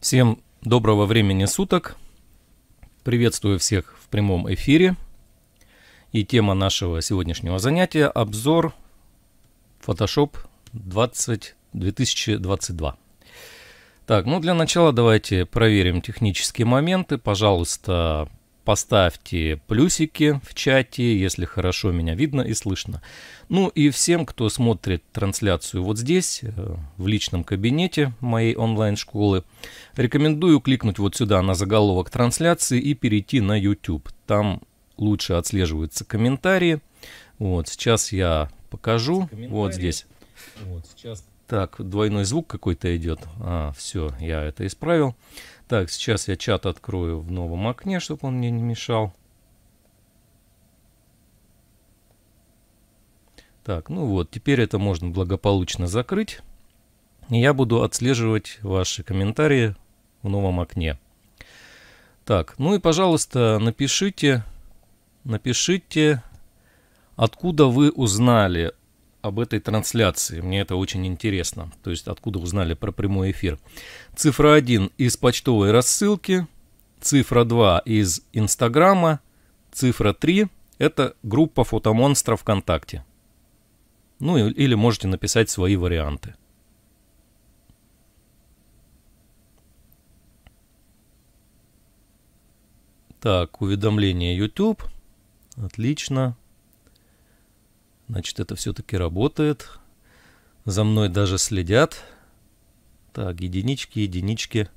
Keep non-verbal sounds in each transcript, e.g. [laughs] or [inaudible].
Всем доброго времени суток. Приветствую всех в прямом эфире. И тема нашего сегодняшнего занятия – обзор Photoshop 20, 2022. Так, ну для начала давайте проверим технические моменты. Пожалуйста, поставьте плюсики в чате, если хорошо меня видно и слышно. Ну и всем, кто смотрит трансляцию вот здесь, э, в личном кабинете моей онлайн-школы, рекомендую кликнуть вот сюда на заголовок трансляции и перейти на YouTube. Там лучше отслеживаются комментарии. Вот, сейчас я покажу. Вот здесь. Вот, сейчас... Так, двойной звук какой-то идет. А, все, я это исправил. Так, сейчас я чат открою в новом окне, чтобы он мне не мешал. Так, ну вот, теперь это можно благополучно закрыть. И я буду отслеживать ваши комментарии в новом окне. Так, ну и, пожалуйста, напишите, напишите, откуда вы узнали об этой трансляции. Мне это очень интересно. То есть, откуда узнали про прямой эфир. Цифра 1 из почтовой рассылки. Цифра 2 из Инстаграма. Цифра 3 – это группа фотомонстра ВКонтакте. Ну или можете написать свои варианты. Так, уведомление YouTube. Отлично. Значит, это все-таки работает. За мной даже следят. Так, единички, единички.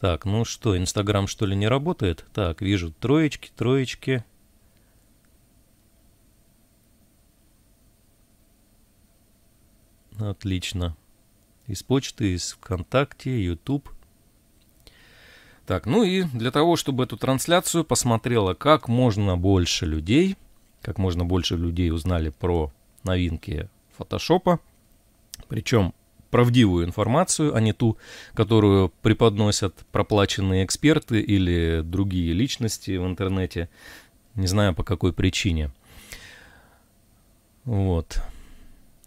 Так, ну что, Инстаграм что ли не работает? Так, вижу троечки, троечки. Отлично. Из почты, из ВКонтакте, YouTube. Так, ну и для того, чтобы эту трансляцию посмотрело как можно больше людей, как можно больше людей узнали про новинки фотошопа, причем правдивую информацию, а не ту, которую преподносят проплаченные эксперты или другие личности в интернете, не знаю по какой причине. Вот.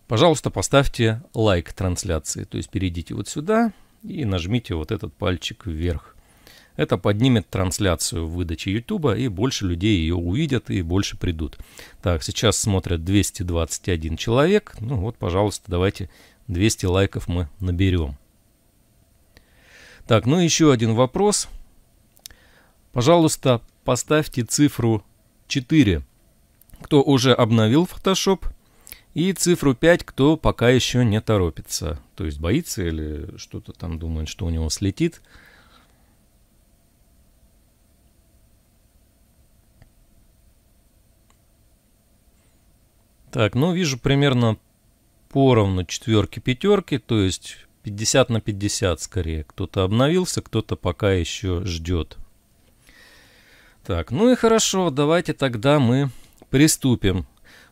Пожалуйста, поставьте лайк трансляции, то есть перейдите вот сюда и нажмите вот этот пальчик вверх. Это поднимет трансляцию выдачи YouTube, и больше людей ее увидят, и больше придут. Так, сейчас смотрят 221 человек. Ну вот, пожалуйста, давайте 200 лайков мы наберем. Так, ну еще один вопрос. Пожалуйста, поставьте цифру 4, кто уже обновил Photoshop, и цифру 5, кто пока еще не торопится. То есть боится или что-то там думает, что у него слетит. Так, ну вижу примерно поровну четверки, пятерки, то есть 50 на 50 скорее. Кто-то обновился, кто-то пока еще ждет. Так, ну и хорошо, давайте тогда мы приступим,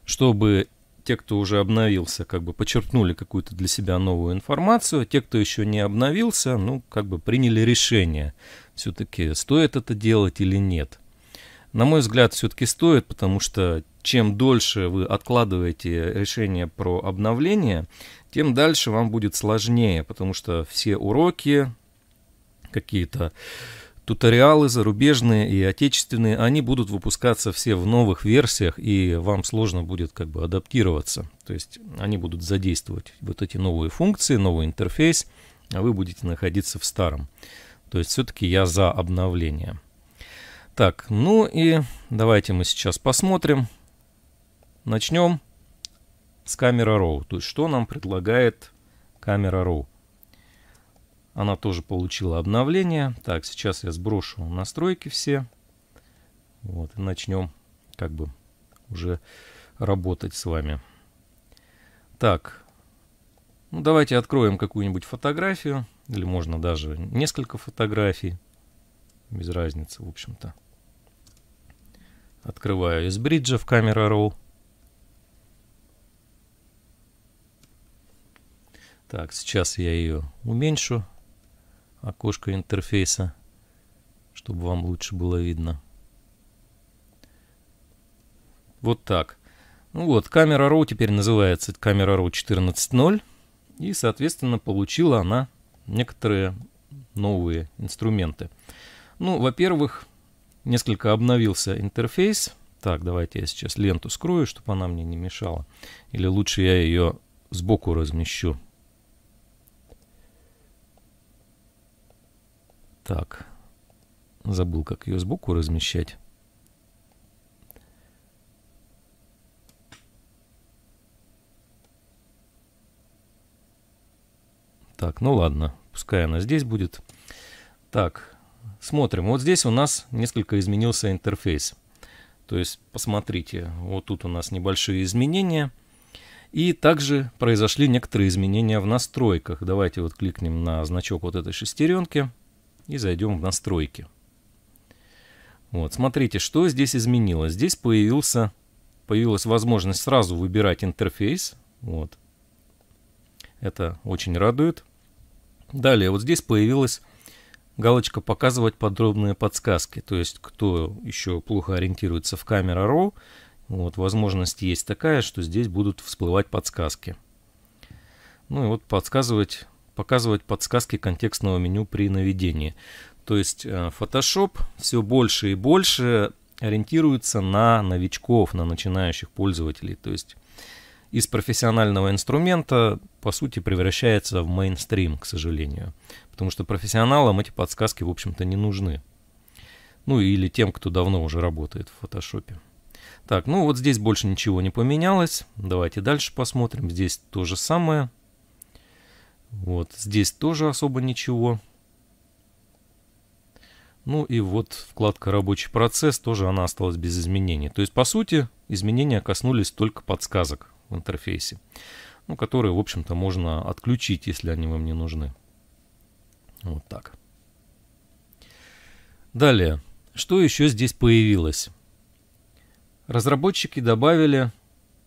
чтобы те, кто уже обновился, как бы почерпнули какую-то для себя новую информацию, а те, кто еще не обновился, ну, как бы приняли решение, все-таки стоит это делать или нет – на мой взгляд, все-таки стоит, потому что чем дольше вы откладываете решение про обновление, тем дальше вам будет сложнее, потому что все уроки, какие-то туториалы зарубежные и отечественные, они будут выпускаться все в новых версиях, и вам сложно будет как бы адаптироваться. То есть они будут задействовать вот эти новые функции, новый интерфейс, а вы будете находиться в старом. То есть все-таки я за обновление. Так, ну и давайте мы сейчас посмотрим. Начнем с камеры Raw. То есть что нам предлагает камера Raw? Она тоже получила обновление. Так, сейчас я сброшу настройки все. Вот, и начнем как бы уже работать с вами. Так, ну давайте откроем какую-нибудь фотографию. Или можно даже несколько фотографий. Без разницы, в общем-то. Открываю из бриджа в камера RAW. Так, сейчас я ее уменьшу, окошко интерфейса, чтобы вам лучше было видно. Вот так. Ну вот, камера RAW теперь называется камера RAW 14.0. И, соответственно, получила она некоторые новые инструменты. Ну, во-первых, несколько обновился интерфейс. Так, давайте я сейчас ленту скрою, чтобы она мне не мешала. Или лучше я ее сбоку размещу. Так, забыл, как ее сбоку размещать. Так, ну ладно, пускай она здесь будет. Так, Смотрим. Вот здесь у нас несколько изменился интерфейс. То есть, посмотрите, вот тут у нас небольшие изменения. И также произошли некоторые изменения в настройках. Давайте вот кликнем на значок вот этой шестеренки и зайдем в настройки. Вот, смотрите, что здесь изменилось. Здесь появился, появилась возможность сразу выбирать интерфейс. Вот. Это очень радует. Далее, вот здесь появилась галочка «Показывать подробные подсказки». То есть, кто еще плохо ориентируется в камера RAW, вот, возможность есть такая, что здесь будут всплывать подсказки. Ну и вот подсказывать, показывать подсказки контекстного меню при наведении. То есть э, Photoshop все больше и больше ориентируется на новичков, на начинающих пользователей. То есть из профессионального инструмента, по сути, превращается в мейнстрим, к сожалению. Потому что профессионалам эти подсказки, в общем-то, не нужны. Ну или тем, кто давно уже работает в фотошопе. Так, ну вот здесь больше ничего не поменялось. Давайте дальше посмотрим. Здесь то же самое. Вот, здесь тоже особо ничего. Ну и вот вкладка «Рабочий процесс» тоже она осталась без изменений. То есть, по сути, изменения коснулись только подсказок в интерфейсе, ну, которые, в общем-то, можно отключить, если они вам не нужны. Вот так. Далее, что еще здесь появилось? Разработчики добавили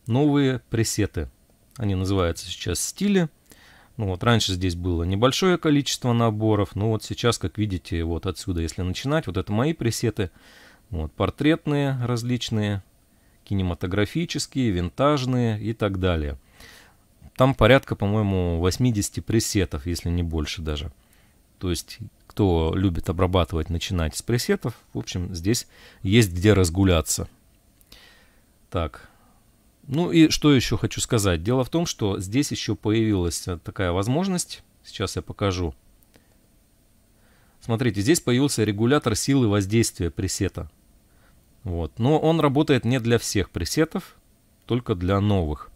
новые пресеты. Они называются сейчас стили. Ну вот раньше здесь было небольшое количество наборов, но вот сейчас, как видите, вот отсюда, если начинать, вот это мои пресеты, вот портретные различные, кинематографические, винтажные и так далее. Там порядка, по-моему, 80 пресетов, если не больше даже. То есть, кто любит обрабатывать, начинать с пресетов. В общем, здесь есть где разгуляться. Так. Ну и что еще хочу сказать. Дело в том, что здесь еще появилась э, такая возможность. Сейчас я покажу. Смотрите, здесь появился регулятор силы воздействия пресета. Вот. Но он работает не для всех пресетов, только для новых.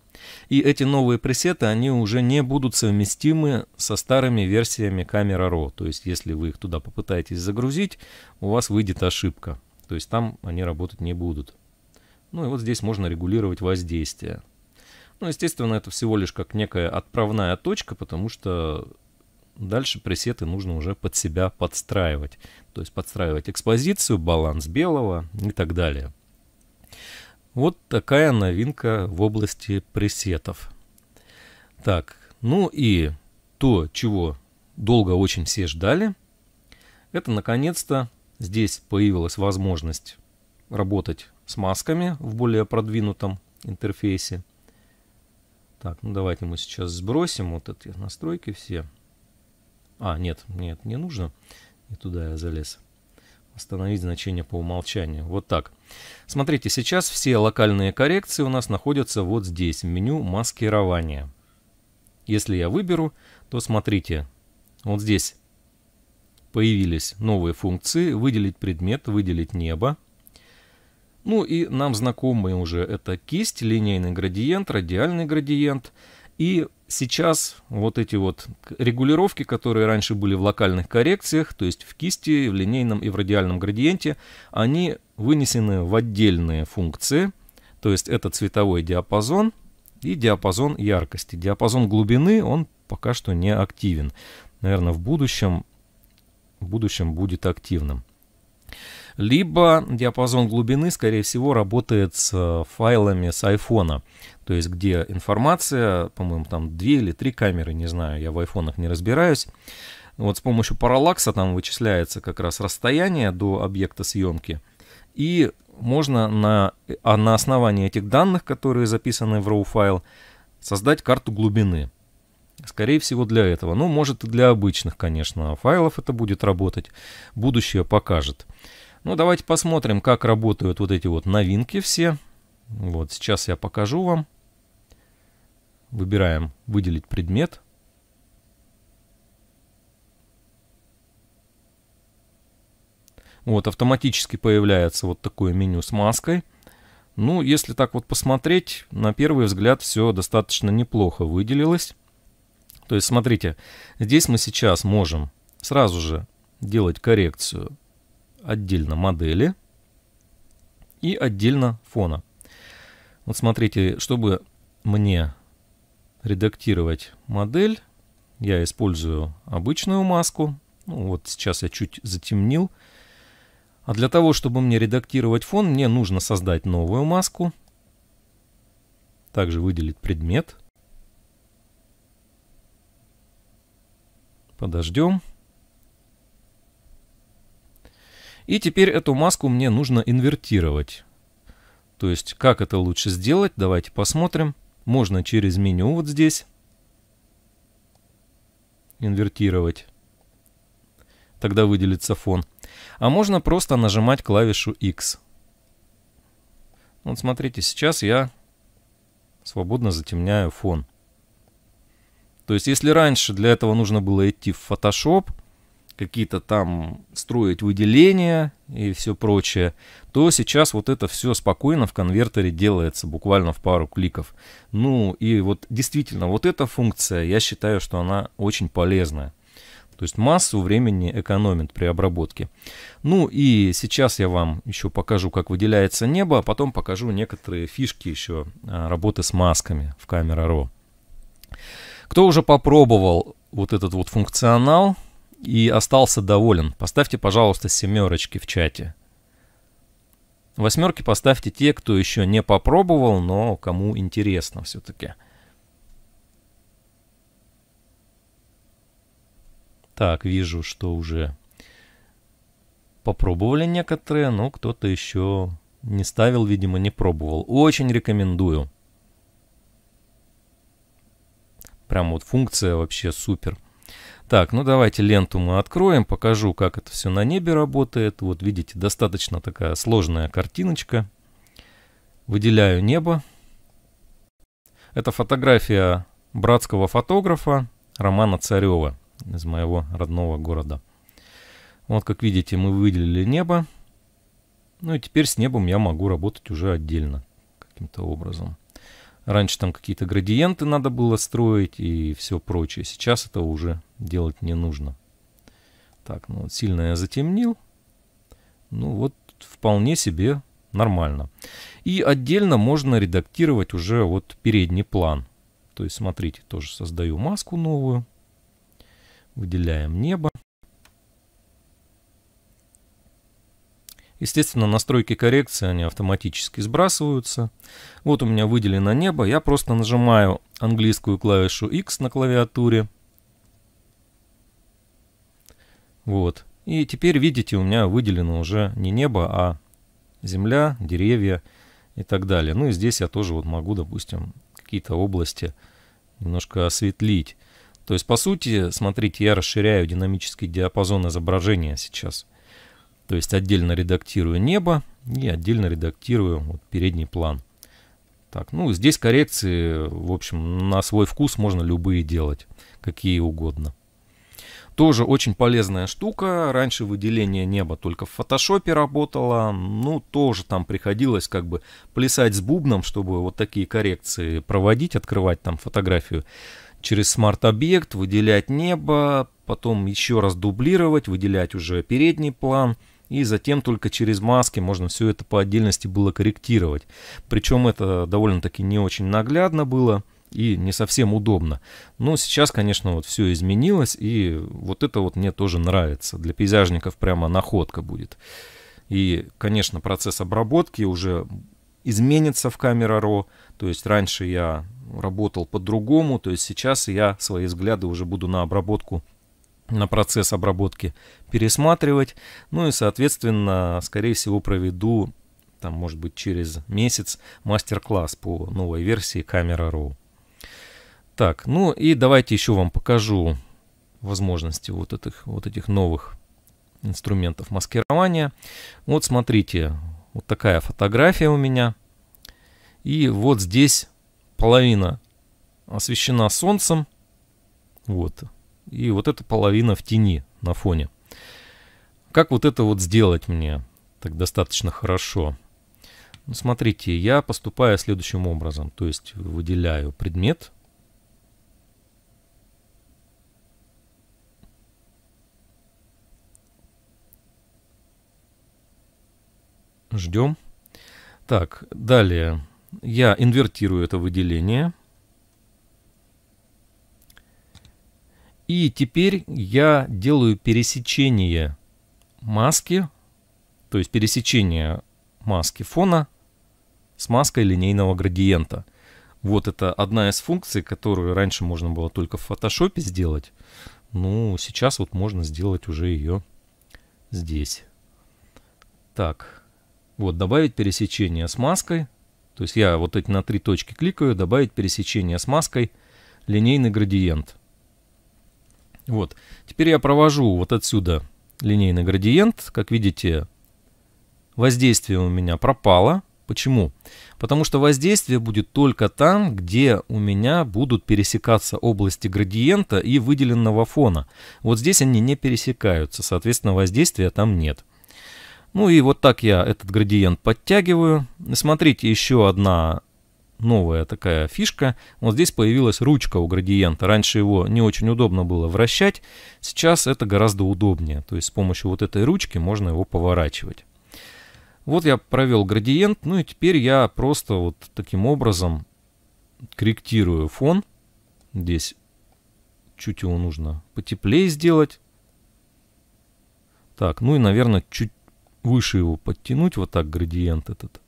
И эти новые пресеты, они уже не будут совместимы со старыми версиями Camera Raw. То есть, если вы их туда попытаетесь загрузить, у вас выйдет ошибка. То есть, там они работать не будут. Ну и вот здесь можно регулировать воздействие. Ну, естественно, это всего лишь как некая отправная точка, потому что Дальше пресеты нужно уже под себя подстраивать. То есть подстраивать экспозицию, баланс белого и так далее. Вот такая новинка в области пресетов. Так, ну и то, чего долго очень все ждали, это наконец-то здесь появилась возможность работать с масками в более продвинутом интерфейсе. Так, ну давайте мы сейчас сбросим вот эти настройки все. А, нет, нет, не нужно. И туда я залез. Остановить значение по умолчанию. Вот так. Смотрите, сейчас все локальные коррекции у нас находятся вот здесь, в меню маскирования. Если я выберу, то смотрите, вот здесь появились новые функции. Выделить предмет, выделить небо. Ну и нам знакомые уже это кисть, линейный градиент, радиальный градиент. И сейчас вот эти вот регулировки, которые раньше были в локальных коррекциях, то есть в кисти, в линейном и в радиальном градиенте, они вынесены в отдельные функции, то есть это цветовой диапазон и диапазон яркости. Диапазон глубины, он пока что не активен. Наверное, в будущем, в будущем будет активным либо диапазон глубины, скорее всего, работает с э, файлами с айфона, то есть где информация, по-моему, там две или три камеры, не знаю, я в айфонах не разбираюсь. Вот с помощью параллакса там вычисляется как раз расстояние до объекта съемки, и можно на, а на основании этих данных, которые записаны в RAW файл, создать карту глубины. Скорее всего для этого. Ну, может и для обычных, конечно, файлов это будет работать. Будущее покажет. Ну, давайте посмотрим, как работают вот эти вот новинки все. Вот, сейчас я покажу вам. Выбираем «Выделить предмет». Вот, автоматически появляется вот такое меню с маской. Ну, если так вот посмотреть, на первый взгляд все достаточно неплохо выделилось. То есть, смотрите, здесь мы сейчас можем сразу же делать коррекцию отдельно модели и отдельно фона. Вот смотрите, чтобы мне редактировать модель, я использую обычную маску. Ну, вот сейчас я чуть затемнил. А для того, чтобы мне редактировать фон, мне нужно создать новую маску. Также выделить предмет. Подождем. И теперь эту маску мне нужно инвертировать. То есть, как это лучше сделать, давайте посмотрим. Можно через меню вот здесь инвертировать. Тогда выделится фон. А можно просто нажимать клавишу X. Вот смотрите, сейчас я свободно затемняю фон. То есть, если раньше для этого нужно было идти в Photoshop, какие-то там строить выделения и все прочее, то сейчас вот это все спокойно в конвертере делается буквально в пару кликов. Ну и вот действительно, вот эта функция, я считаю, что она очень полезная. То есть массу времени экономит при обработке. Ну и сейчас я вам еще покажу, как выделяется небо, а потом покажу некоторые фишки еще а, работы с масками в камера Raw. Кто уже попробовал вот этот вот функционал, и остался доволен, поставьте, пожалуйста, семерочки в чате. Восьмерки поставьте те, кто еще не попробовал, но кому интересно все-таки. Так, вижу, что уже попробовали некоторые, но кто-то еще не ставил, видимо, не пробовал. Очень рекомендую. Прям вот функция вообще супер. Так, ну давайте ленту мы откроем, покажу, как это все на небе работает. Вот видите, достаточно такая сложная картиночка. Выделяю небо. Это фотография братского фотографа Романа Царева из моего родного города. Вот, как видите, мы выделили небо. Ну и теперь с небом я могу работать уже отдельно каким-то образом. Раньше там какие-то градиенты надо было строить и все прочее. Сейчас этого уже делать не нужно. Так, ну вот сильно я затемнил. Ну вот вполне себе нормально. И отдельно можно редактировать уже вот передний план. То есть смотрите, тоже создаю маску новую. Выделяем небо. Естественно, настройки коррекции, они автоматически сбрасываются. Вот у меня выделено небо. Я просто нажимаю английскую клавишу X на клавиатуре – вот. И теперь, видите, у меня выделено уже не небо, а земля, деревья и так далее. Ну и здесь я тоже вот могу, допустим, какие-то области немножко осветлить. То есть, по сути, смотрите, я расширяю динамический диапазон изображения сейчас. То есть отдельно редактирую небо и отдельно редактирую вот передний план. Так, ну здесь коррекции, в общем, на свой вкус можно любые делать, какие угодно. Тоже очень полезная штука. Раньше выделение неба только в фотошопе работало. Ну, тоже там приходилось как бы плясать с бубном, чтобы вот такие коррекции проводить, открывать там фотографию через смарт-объект, выделять небо, потом еще раз дублировать, выделять уже передний план. И затем только через маски можно все это по отдельности было корректировать. Причем это довольно-таки не очень наглядно было и не совсем удобно. Но сейчас, конечно, вот все изменилось, и вот это вот мне тоже нравится. Для пейзажников прямо находка будет. И, конечно, процесс обработки уже изменится в камера RAW. То есть раньше я работал по-другому, то есть сейчас я свои взгляды уже буду на обработку на процесс обработки пересматривать. Ну и, соответственно, скорее всего, проведу, там, может быть, через месяц мастер-класс по новой версии камера RAW. Так, ну и давайте еще вам покажу возможности вот этих, вот этих новых инструментов маскирования. Вот смотрите, вот такая фотография у меня. И вот здесь половина освещена солнцем. Вот. И вот эта половина в тени на фоне. Как вот это вот сделать мне так достаточно хорошо? Ну, смотрите, я поступаю следующим образом. То есть выделяю предмет Ждем. Так, далее. Я инвертирую это выделение. И теперь я делаю пересечение маски, то есть пересечение маски фона с маской линейного градиента. Вот это одна из функций, которую раньше можно было только в фотошопе сделать. Ну, сейчас вот можно сделать уже ее здесь. Так. Вот, добавить пересечение с маской. То есть я вот эти на три точки кликаю, добавить пересечение с маской, линейный градиент. Вот, теперь я провожу вот отсюда линейный градиент. Как видите, воздействие у меня пропало. Почему? Потому что воздействие будет только там, где у меня будут пересекаться области градиента и выделенного фона. Вот здесь они не пересекаются, соответственно, воздействия там нет. Ну и вот так я этот градиент подтягиваю. Смотрите, еще одна новая такая фишка. Вот здесь появилась ручка у градиента. Раньше его не очень удобно было вращать. Сейчас это гораздо удобнее. То есть с помощью вот этой ручки можно его поворачивать. Вот я провел градиент. Ну и теперь я просто вот таким образом корректирую фон. Здесь чуть его нужно потеплее сделать. Так, ну и, наверное, чуть выше его подтянуть, вот так градиент этот.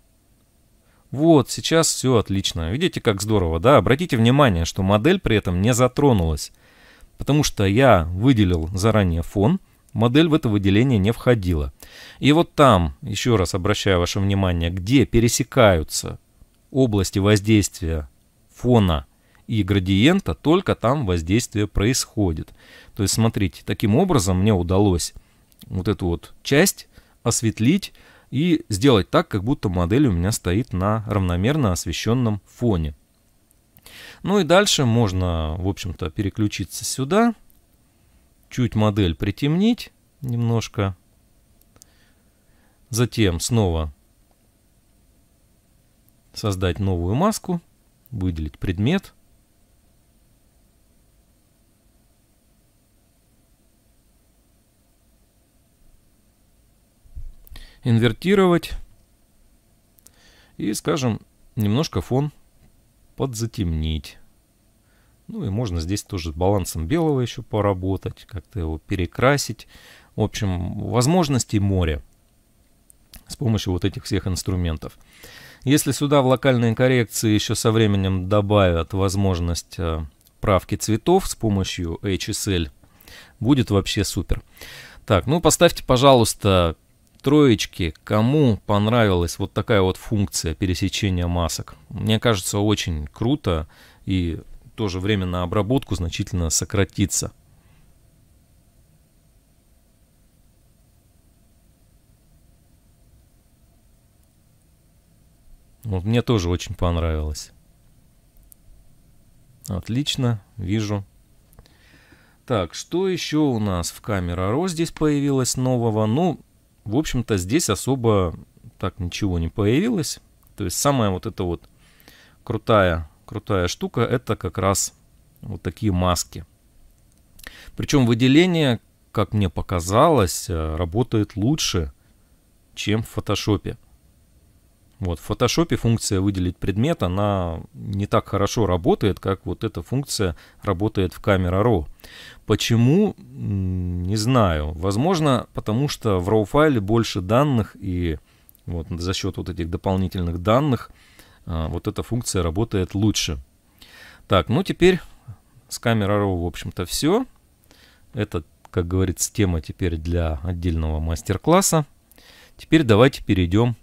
Вот, сейчас все отлично. Видите, как здорово, да? Обратите внимание, что модель при этом не затронулась, потому что я выделил заранее фон, модель в это выделение не входила. И вот там, еще раз обращаю ваше внимание, где пересекаются области воздействия фона и градиента, только там воздействие происходит. То есть, смотрите, таким образом мне удалось вот эту вот часть осветлить и сделать так, как будто модель у меня стоит на равномерно освещенном фоне. Ну и дальше можно, в общем-то, переключиться сюда, чуть модель притемнить немножко, затем снова создать новую маску, выделить предмет, инвертировать и, скажем, немножко фон подзатемнить. Ну и можно здесь тоже с балансом белого еще поработать, как-то его перекрасить. В общем, возможностей море с помощью вот этих всех инструментов. Если сюда в локальные коррекции еще со временем добавят возможность э, правки цветов с помощью HSL, будет вообще супер. Так, ну поставьте, пожалуйста, троечки, кому понравилась вот такая вот функция пересечения масок. Мне кажется, очень круто и тоже время на обработку значительно сократится. Вот мне тоже очень понравилось. Отлично, вижу. Так, что еще у нас в Камера Ро здесь появилось нового? Ну, в общем-то, здесь особо так ничего не появилось. То есть самая вот эта вот крутая, крутая штука, это как раз вот такие маски. Причем выделение, как мне показалось, э, работает лучше, чем в фотошопе. Вот, в фотошопе функция «выделить предмет», она не так хорошо работает, как вот эта функция работает в Camera Raw. Почему? Не знаю. Возможно, потому что в RAW-файле больше данных, и вот за счет вот этих дополнительных данных а, вот эта функция работает лучше. Так, ну теперь с Camera Raw, в общем-то, все. Это, как говорится, тема теперь для отдельного мастер-класса. Теперь давайте перейдем к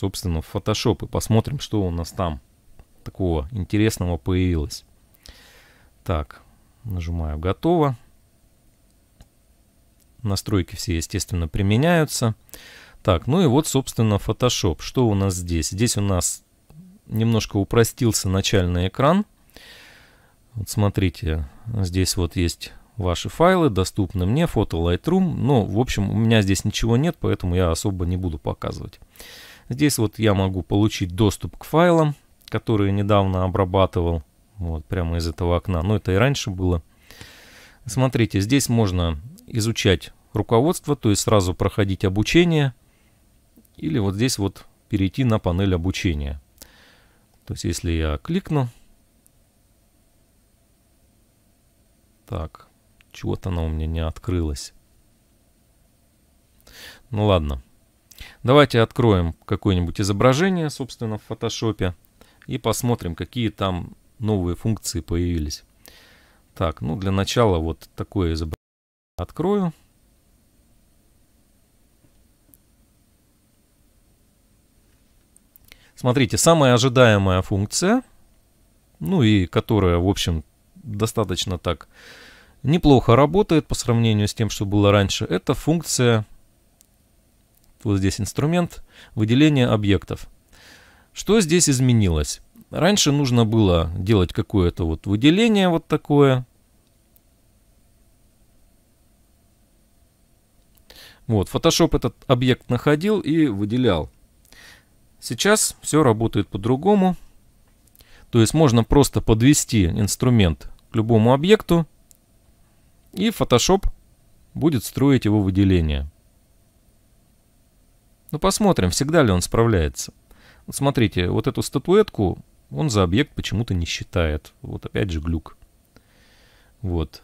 собственно, в Photoshop и посмотрим, что у нас там такого интересного появилось. Так, нажимаю «Готово». Настройки все, естественно, применяются. Так, ну и вот, собственно, Photoshop. Что у нас здесь? Здесь у нас немножко упростился начальный экран. Вот смотрите, здесь вот есть ваши файлы, доступны мне, фото Lightroom. но ну, в общем, у меня здесь ничего нет, поэтому я особо не буду показывать. Здесь вот я могу получить доступ к файлам, которые недавно обрабатывал. Вот, прямо из этого окна. Но ну, это и раньше было. Смотрите, здесь можно изучать руководство, то есть сразу проходить обучение. Или вот здесь вот перейти на панель обучения. То есть если я кликну... Так, чего-то она у меня не открылась. Ну ладно. Давайте откроем какое-нибудь изображение, собственно, в фотошопе и посмотрим, какие там новые функции появились. Так, ну для начала вот такое изображение открою. Смотрите, самая ожидаемая функция, ну и которая, в общем, достаточно так неплохо работает по сравнению с тем, что было раньше, это функция вот здесь инструмент, выделение объектов. Что здесь изменилось? Раньше нужно было делать какое-то вот выделение вот такое. Вот, Photoshop этот объект находил и выделял. Сейчас все работает по-другому. То есть можно просто подвести инструмент к любому объекту, и Photoshop будет строить его выделение. Ну посмотрим, всегда ли он справляется. Вот смотрите, вот эту статуэтку он за объект почему-то не считает. Вот опять же глюк. Вот.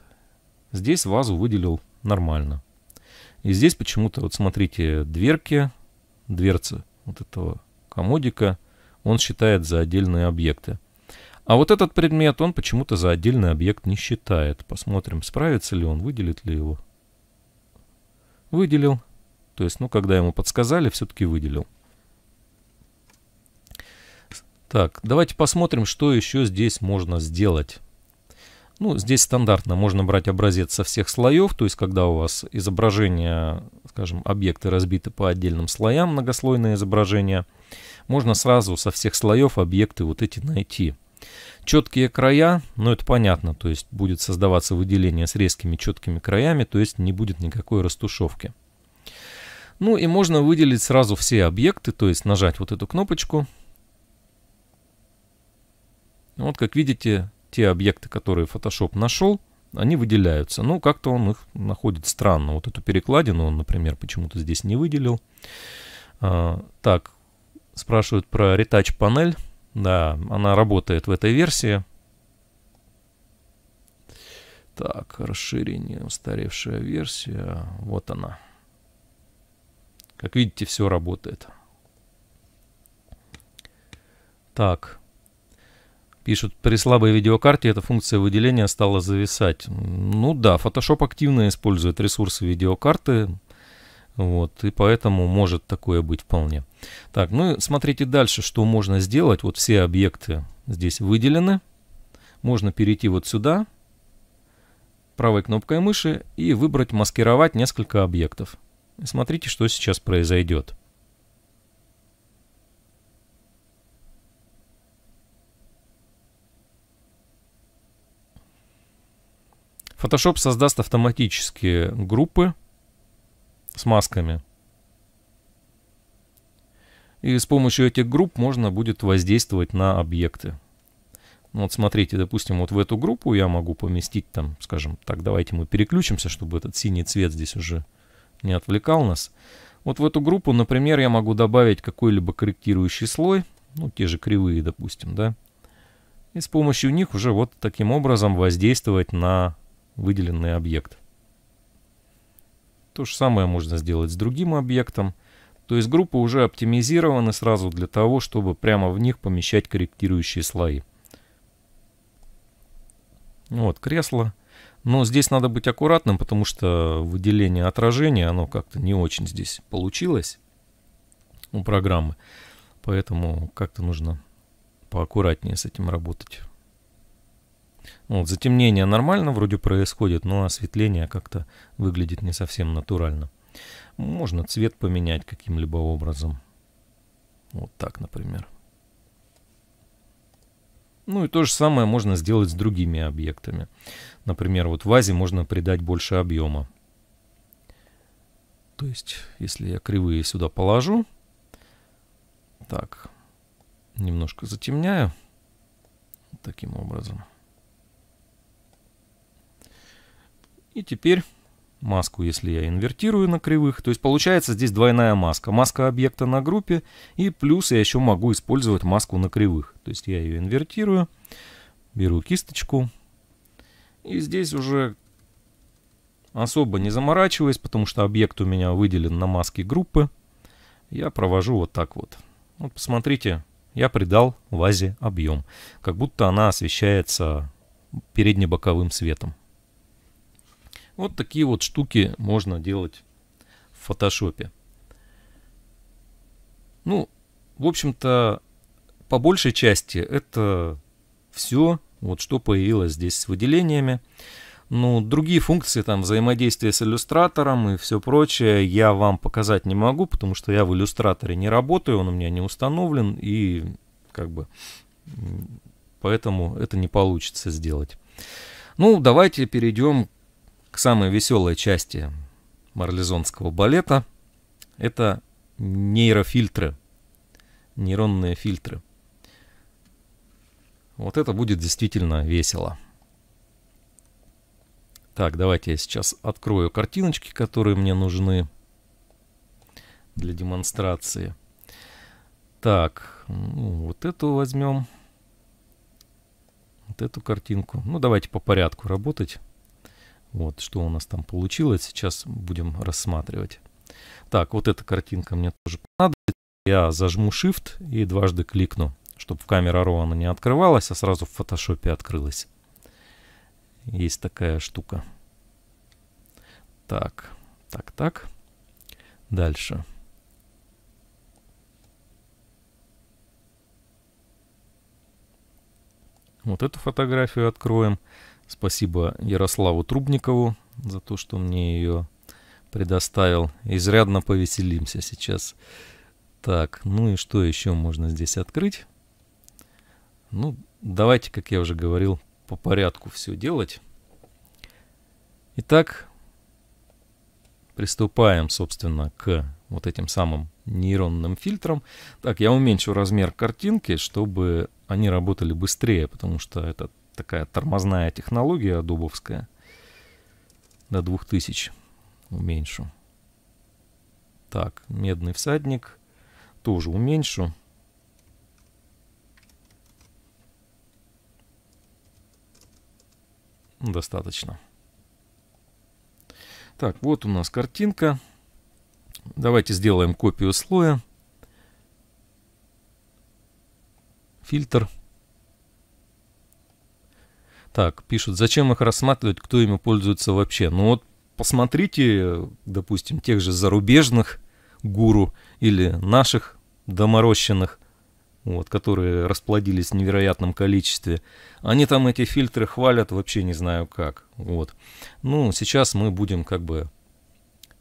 Здесь вазу выделил нормально. И здесь почему-то, вот смотрите, дверки, дверцы вот этого комодика, он считает за отдельные объекты. А вот этот предмет он почему-то за отдельный объект не считает. Посмотрим, справится ли он, выделит ли его. Выделил. То есть, ну, когда ему подсказали, все-таки выделил. Так, давайте посмотрим, что еще здесь можно сделать. Ну, здесь стандартно можно брать образец со всех слоев, то есть когда у вас изображение, скажем, объекты разбиты по отдельным слоям, многослойное изображение, можно сразу со всех слоев объекты вот эти найти. Четкие края, ну это понятно, то есть будет создаваться выделение с резкими четкими краями, то есть не будет никакой растушевки. Ну и можно выделить сразу все объекты, то есть нажать вот эту кнопочку. Вот как видите, те объекты, которые Photoshop нашел, они выделяются. Ну, как-то он их находит странно. Вот эту перекладину он, например, почему-то здесь не выделил. А, так, спрашивают про Retouch панель. Да, она работает в этой версии. Так, расширение, устаревшая версия. Вот она. Как видите, все работает. Так. Пишут, при слабой видеокарте эта функция выделения стала зависать. Ну да, Photoshop активно использует ресурсы видеокарты. Вот, и поэтому может такое быть вполне. Так, ну и смотрите дальше, что можно сделать. Вот все объекты здесь выделены. Можно перейти вот сюда правой кнопкой мыши и выбрать «Маскировать несколько объектов». Смотрите, что сейчас произойдет. Photoshop создаст автоматические группы с масками. И с помощью этих групп можно будет воздействовать на объекты. Ну вот смотрите, допустим, вот в эту группу я могу поместить там, скажем, так, давайте мы переключимся, чтобы этот синий цвет здесь уже не отвлекал нас. Вот в эту группу, например, я могу добавить какой-либо корректирующий слой, ну, те же кривые, допустим, да, и с помощью них уже вот таким образом воздействовать на выделенный объект. То же самое можно сделать с другим объектом. То есть группы уже оптимизированы сразу для того, чтобы прямо в них помещать корректирующие слои. Вот кресло. Но здесь надо быть аккуратным, потому что выделение отражения, оно как-то не очень здесь получилось у программы. Поэтому как-то нужно поаккуратнее с этим работать. Вот, затемнение нормально вроде происходит, но осветление как-то выглядит не совсем натурально. Можно цвет поменять каким-либо образом. Вот так, например. Ну и то же самое можно сделать с другими объектами. Например, вот вазе можно придать больше объема. То есть, если я кривые сюда положу, так, немножко затемняю, таким образом. И теперь маску, если я инвертирую на кривых. То есть получается здесь двойная маска. Маска объекта на группе и плюс я еще могу использовать маску на кривых. То есть я ее инвертирую, беру кисточку и здесь уже особо не заморачиваясь, потому что объект у меня выделен на маске группы, я провожу вот так вот. Вот посмотрите, я придал вазе объем, как будто она освещается боковым светом. Вот такие вот штуки можно делать в фотошопе. Ну, в общем-то, по большей части это все, вот что появилось здесь с выделениями. Ну, другие функции, там, взаимодействие с иллюстратором и все прочее, я вам показать не могу, потому что я в иллюстраторе не работаю, он у меня не установлен, и как бы поэтому это не получится сделать. Ну, давайте перейдем к самой веселой части марлезонского балета. Это нейрофильтры, нейронные фильтры. Вот это будет действительно весело. Так, давайте я сейчас открою картиночки, которые мне нужны для демонстрации. Так, ну, вот эту возьмем. Вот эту картинку. Ну, давайте по порядку работать. Вот, что у нас там получилось, сейчас будем рассматривать. Так, вот эта картинка мне тоже понадобится. Я зажму Shift и дважды кликну, чтобы камера Raw она не открывалась, а сразу в фотошопе открылась. Есть такая штука. Так, так, так. Дальше. Вот эту фотографию откроем. Спасибо Ярославу Трубникову за то, что мне ее предоставил. Изрядно повеселимся сейчас. Так, ну и что еще можно здесь открыть? Ну, давайте, как я уже говорил, по порядку все делать. Итак, приступаем, собственно, к вот этим самым нейронным фильтрам. Так, я уменьшу размер картинки, чтобы они работали быстрее, потому что этот такая тормозная технология адобовская. До 2000 уменьшу. Так, медный всадник тоже уменьшу. Достаточно. Так, вот у нас картинка. Давайте сделаем копию слоя. Фильтр. Так, пишут, зачем их рассматривать, кто ими пользуется вообще? Ну вот посмотрите, допустим, тех же зарубежных гуру или наших доморощенных, вот, которые расплодились в невероятном количестве. Они там эти фильтры хвалят вообще не знаю как. Вот. Ну, сейчас мы будем как бы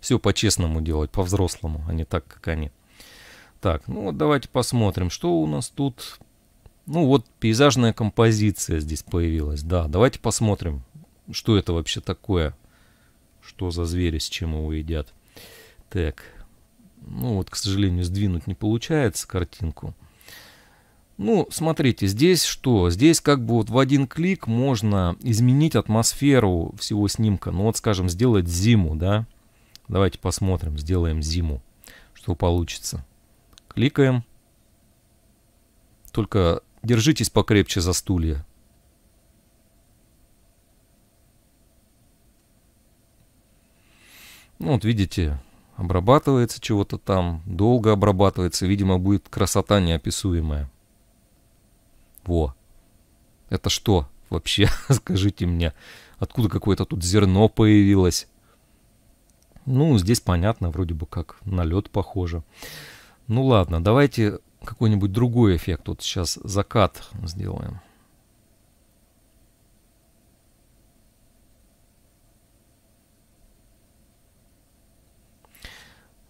все по-честному делать, по-взрослому, а не так, как они. Так, ну вот давайте посмотрим, что у нас тут ну вот пейзажная композиция здесь появилась. Да, давайте посмотрим, что это вообще такое. Что за звери, с чем его едят. Так. Ну вот, к сожалению, сдвинуть не получается картинку. Ну, смотрите, здесь что? Здесь как бы вот в один клик можно изменить атмосферу всего снимка. Ну вот, скажем, сделать зиму, да? Давайте посмотрим, сделаем зиму. Что получится. Кликаем. Только Держитесь покрепче за стулья. Ну, вот видите, обрабатывается чего-то там, долго обрабатывается, видимо, будет красота неописуемая. Во. Это что вообще, [laughs] скажите мне, откуда какое-то тут зерно появилось? Ну, здесь понятно, вроде бы как на лед похоже. Ну ладно, давайте какой-нибудь другой эффект. Вот сейчас закат сделаем.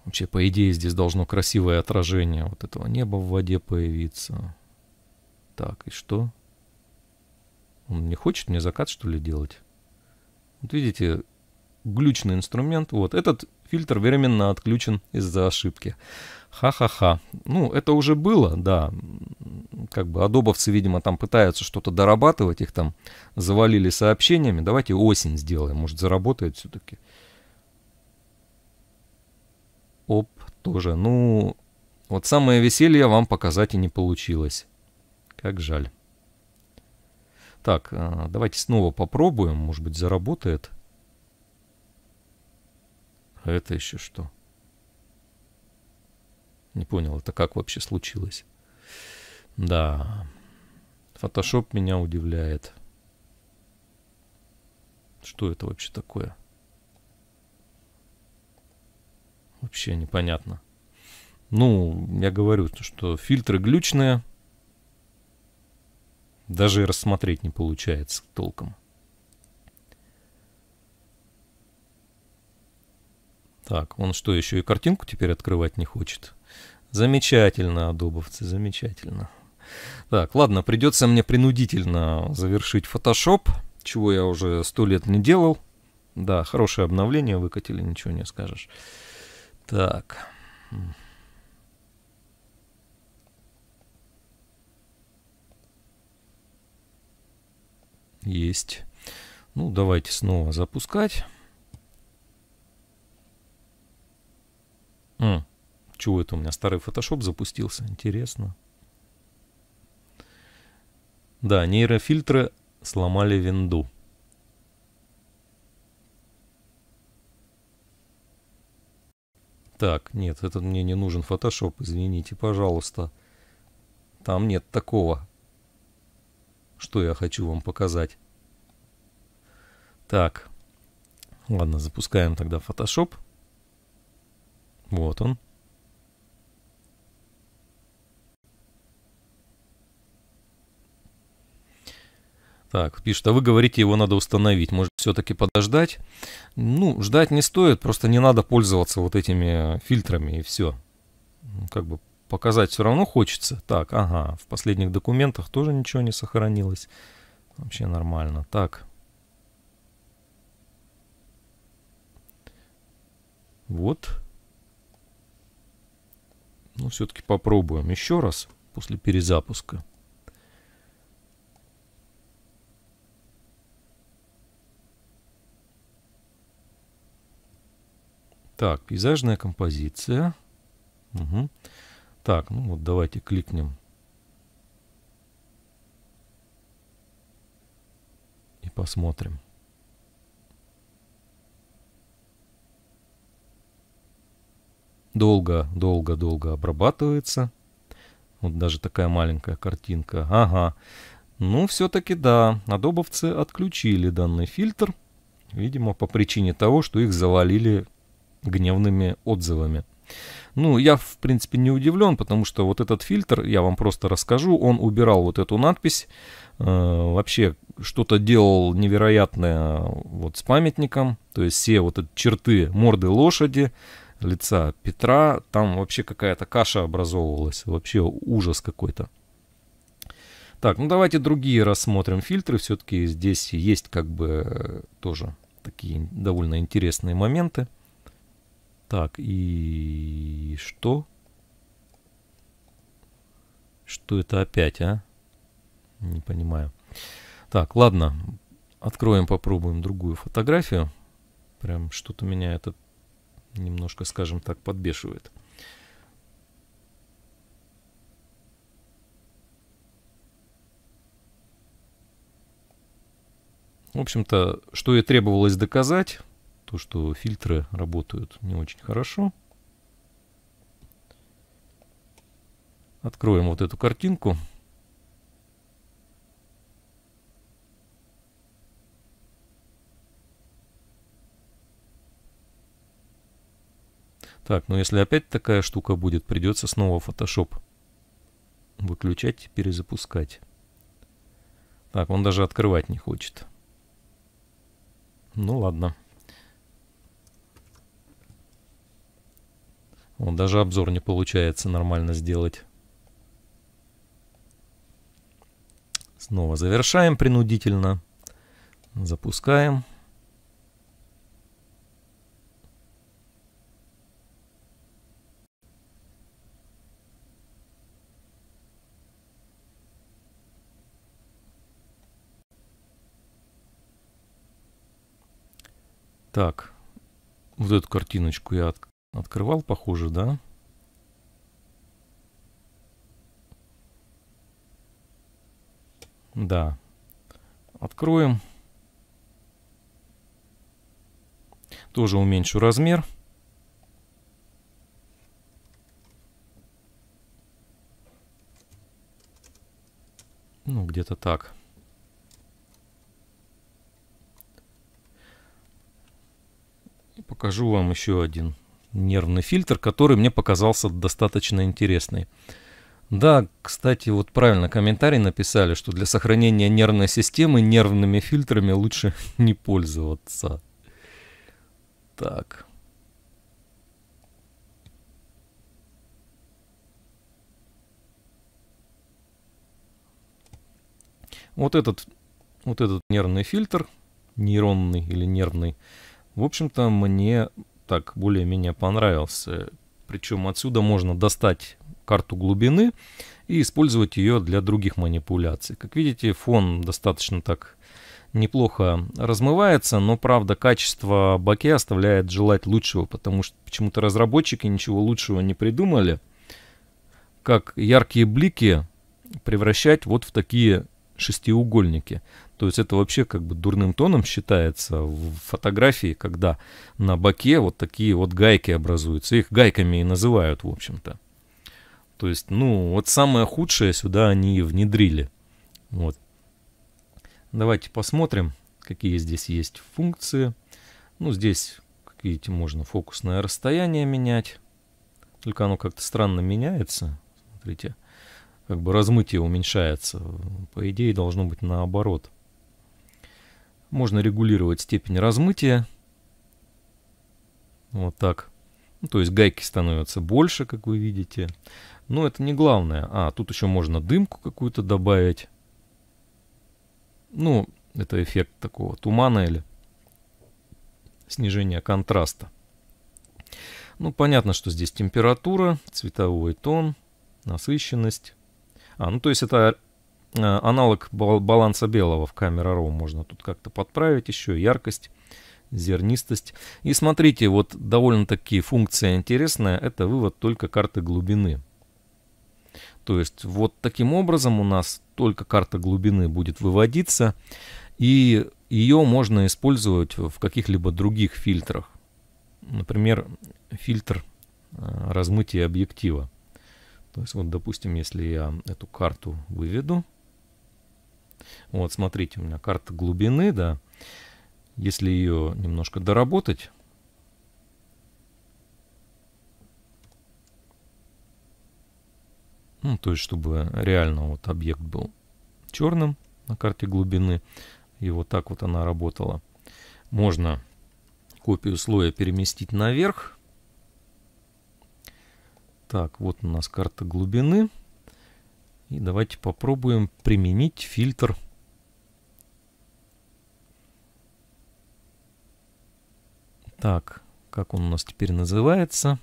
Вообще, по идее, здесь должно красивое отражение вот этого неба в воде появиться. Так, и что? Он не хочет мне закат, что ли, делать? Вот видите, глючный инструмент. Вот этот фильтр временно отключен из-за ошибки. Ха-ха-ха. Ну, это уже было, да. Как бы адобовцы, видимо, там пытаются что-то дорабатывать, их там завалили сообщениями. Давайте осень сделаем, может заработает все-таки. Оп, тоже. Ну, вот самое веселье вам показать и не получилось. Как жаль. Так, э, давайте снова попробуем. Может быть, заработает. А это еще что? Не понял, это как вообще случилось? Да. Фотошоп меня удивляет. Что это вообще такое? Вообще непонятно. Ну, я говорю, что фильтры глючные. Даже рассмотреть не получается толком. Так, он что, еще и картинку теперь открывать не хочет? Замечательно, адобовцы, замечательно. Так, ладно, придется мне принудительно завершить Photoshop, чего я уже сто лет не делал. Да, хорошее обновление выкатили, ничего не скажешь. Так. Есть. Ну, давайте снова запускать. М, «А, чего это у меня старый фотошоп запустился? Интересно. Да, нейрофильтры сломали винду. Так, нет, этот мне не нужен фотошоп, извините, пожалуйста. Там нет такого, что я хочу вам показать. Так, ладно, запускаем тогда фотошоп. Вот он. Так, пишет, а вы говорите, его надо установить. Может, все-таки подождать? Ну, ждать не стоит, просто не надо пользоваться вот этими э, фильтрами и все. Ну, как бы показать все равно хочется. Так, ага, в последних документах тоже ничего не сохранилось. Вообще нормально. Так. Вот все-таки попробуем еще раз после перезапуска. Так, пейзажная композиция. Угу. Так, ну вот давайте кликнем. И посмотрим. долго-долго-долго обрабатывается. Вот даже такая маленькая картинка. Ага. Ну, все-таки да, адобовцы отключили данный фильтр. Видимо, по причине того, что их завалили гневными отзывами. Ну, я, в принципе, не удивлен, потому что вот этот фильтр, я вам просто расскажу, он убирал вот эту надпись, э, вообще что-то делал невероятное э, вот с памятником, то есть все вот эти черты морды лошади, лица Петра. Там вообще какая-то каша образовывалась. Вообще ужас какой-то. Так, ну давайте другие рассмотрим фильтры. Все-таки здесь есть как бы э, тоже такие довольно интересные моменты. Так, и что? Что это опять, а? Не понимаю. Так, ладно. Откроем, попробуем другую фотографию. Прям что-то меня это немножко, скажем так, подбешивает. В общем-то, что и требовалось доказать, то, что фильтры работают не очень хорошо. Откроем вот эту картинку. Так, ну если опять такая штука будет, придется снова Photoshop выключать, перезапускать. Так, он даже открывать не хочет. Ну ладно. Он даже обзор не получается нормально сделать. Снова завершаем принудительно. Запускаем. Так, вот эту картиночку я от, открывал, похоже, да? Да. Откроем. Тоже уменьшу размер. Ну, где-то так. покажу вам еще один нервный фильтр, который мне показался достаточно интересный. Да, кстати, вот правильно комментарий написали, что для сохранения нервной системы нервными фильтрами лучше [laughs] не пользоваться. Так. Вот этот, вот этот нервный фильтр, нейронный или нервный, в общем-то, мне так более-менее понравился. Причем отсюда можно достать карту глубины и использовать ее для других манипуляций. Как видите, фон достаточно так неплохо размывается, но правда качество боке оставляет желать лучшего, потому что почему-то разработчики ничего лучшего не придумали, как яркие блики превращать вот в такие шестиугольники. То есть это вообще как бы дурным тоном считается в фотографии, когда на боке вот такие вот гайки образуются. Их гайками и называют, в общем-то. То есть, ну, вот самое худшее сюда они внедрили. Вот. Давайте посмотрим, какие здесь есть функции. Ну, здесь, как видите, можно фокусное расстояние менять. Только оно как-то странно меняется. Смотрите, как бы размытие уменьшается. По идее, должно быть наоборот. Можно регулировать степень размытия. Вот так. Ну, то есть гайки становятся больше, как вы видите. Но это не главное. А, тут еще можно дымку какую-то добавить. Ну, это эффект такого тумана или снижения контраста. Ну, понятно, что здесь температура, цветовой тон, насыщенность. А, ну то есть это Э, аналог баланса белого в камера RAW можно тут как-то подправить еще, яркость, зернистость. И смотрите, вот довольно-таки функция интересная, это вывод только карты глубины. То есть вот таким образом у нас только карта глубины будет выводиться, и ее можно использовать в каких-либо других фильтрах. Например, фильтр э, размытия объектива. То есть вот, допустим, если я эту карту выведу, вот, смотрите, у меня карта глубины, да. Если ее немножко доработать, ну, то есть, чтобы реально вот объект был черным на карте глубины, и вот так вот она работала. Можно копию слоя переместить наверх. Так, вот у нас карта глубины. И давайте попробуем применить фильтр. Так, как он у нас теперь называется?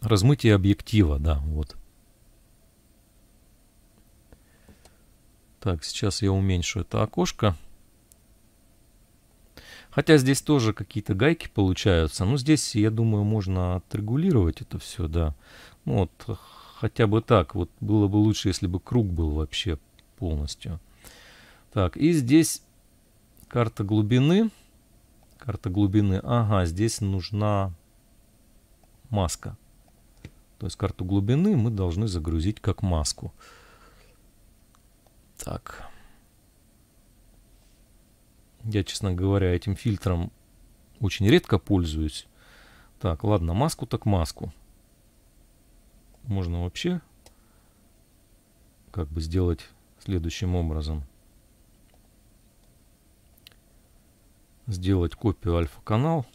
Размытие объектива, да, вот. Так, сейчас я уменьшу это окошко. Хотя здесь тоже какие-то гайки получаются. Но здесь, я думаю, можно отрегулировать это все, да. вот, хотя бы так. Вот было бы лучше, если бы круг был вообще полностью. Так, и здесь карта глубины. Карта глубины. Ага, здесь нужна маска. То есть карту глубины мы должны загрузить как маску. Так. Я, честно говоря, этим фильтром очень редко пользуюсь. Так, ладно, маску так маску можно вообще как бы сделать следующим образом. Сделать копию альфа-канал.